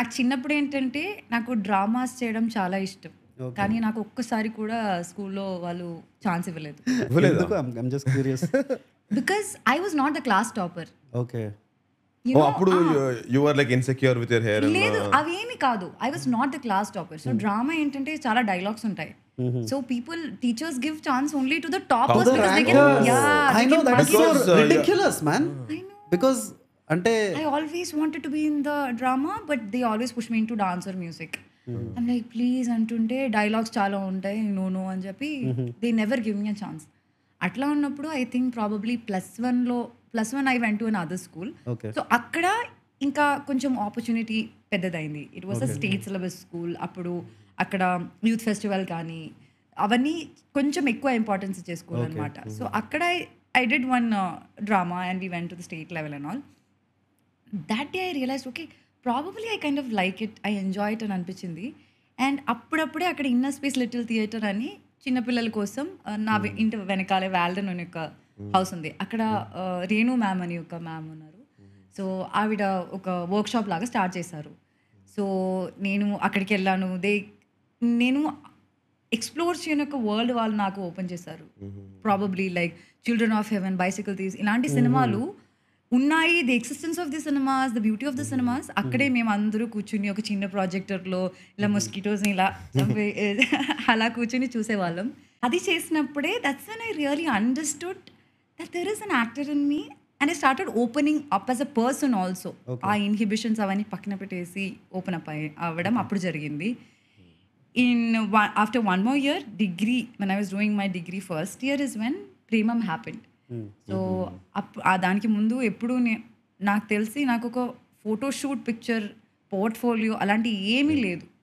నాకు చిన్నప్పుడు ఏంటంటే నాకు డ్రామాస్ చేయడం చాలా ఇష్టం కానీ నాకు ఒక్కసారి కూడా స్కూల్లో వాళ్ళు ఛాన్స్ ఇవ్వలేదు because I was not the class topper okay oh, అప్పుడు ఇన్సెక్యూర్ విత్ హెయిర్ లేదు uh, అవేమి కాదు I was not the class topper so drama ఏంటంటే చాలా డైలాగ్స్ ఉంటాయి so people teachers give chance only to the toppers because they can ya I know that is ridiculous man because అంటే I always wanted to be in the drama but they always push me into dance or music and like please అంటుంటే dialogues చాలా ఉంటాయి no no అని చెప్పి they never give me a chance అట్లా ఉన్నప్పుడు I think probably plus వన్లో plus one I went to another school so అక్కడ ఇంకా కొంచెం ఆపర్చునిటీ పెద్దదైంది it was a state syllabus school అప్పుడు అక్కడ యూత్ ఫెస్టివల్ కానీ అవన్నీ కొంచెం ఎక్కువ ఇంపార్టెన్స్ చేసుకోవాలన్నమాట సో అక్కడ I did one drama and we went to the state level and all that day I realise okay probably I kind of like it I enjoy it అని అనిపించింది and అప్పుడప్పుడే అక్కడ ఇన్నర్ స్పేస్ లిటిల్ థియేటర్ అని చిన్నపిల్లల కోసం uh, నా hmm. ఇంటి వెనకాలే వ్యాల్డన్ అని ఒక హౌస్ hmm. ఉంది అక్కడ రేణు hmm. మ్యామ్ uh, అని ఒక మ్యామ్ ఉన్నారు సో ఆవిడ ఒక వర్క్షాప్ లాగా స్టార్ట్ చేశారు సో నేను అక్కడికి వెళ్ళాను దే నేను ఎక్స్ప్లోర్ చేయని ఒక వరల్డ్ వాళ్ళు నాకు ఓపెన్ చేశారు probably like Children of Heaven Bicycle Thieves ఇలాంటి సినిమాలు ఉన్నాయి the existence of the cinemas the beauty of the cinemas అక్కడే మేము అందరూ కూర్చుని ఒక చిన్న ప్రాజెక్టర్లో ఇలా మస్కిటోస్ని ఇలా అలా కూర్చుని చూసేవాళ్ళం అది చేసినప్పుడే that's one I really understood that there is an actor in me and I started opening up as a person also ah inhibitions అవన్నీ పక్కన పెట్టేసి ఓపెన్ అప్ అవ్వడం అప్పుడు జరిగింది in after one more year degree when I was doing my degree first year is when Premam happened so hmm. hmm. Up ఆ దానికి ముందు ఎప్పుడు నాకు తెలిసి నాకు ఒక ఫోటోషూట్ పిక్చర్ పోర్ట్ఫోలియో అలాంటి ఏమీ hmm. లేదు